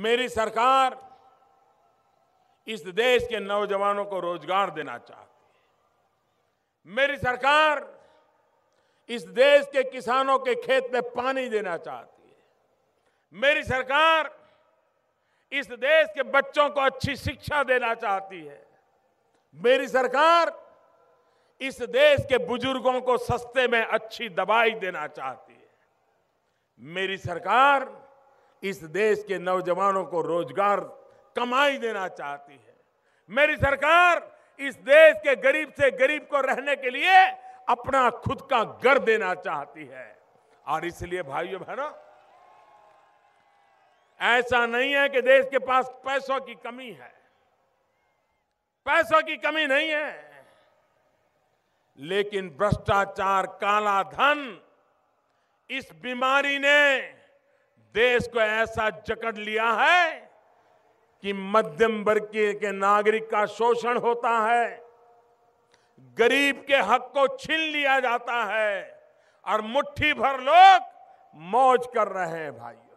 मेरी सरकार इस देश के नौजवानों को रोजगार देना चाहती है मेरी सरकार इस देश के किसानों के खेत में पानी देना चाहती है मेरी सरकार इस देश के बच्चों को अच्छी शिक्षा देना चाहती है मेरी सरकार इस देश के बुजुर्गों को सस्ते में अच्छी दवाई देना चाहती है मेरी सरकार इस देश के नौजवानों को रोजगार कमाई देना चाहती है मेरी सरकार इस देश के गरीब से गरीब को रहने के लिए अपना खुद का घर देना चाहती है और इसलिए भाइयों बहनों ऐसा नहीं है कि देश के पास पैसों की कमी है पैसों की कमी नहीं है लेकिन भ्रष्टाचार काला धन इस बीमारी ने देश को ऐसा जकड़ लिया है कि मध्यम वर्ग के नागरिक का शोषण होता है गरीब के हक को छीन लिया जाता है और मुट्ठी भर लोग मौज कर रहे हैं भाई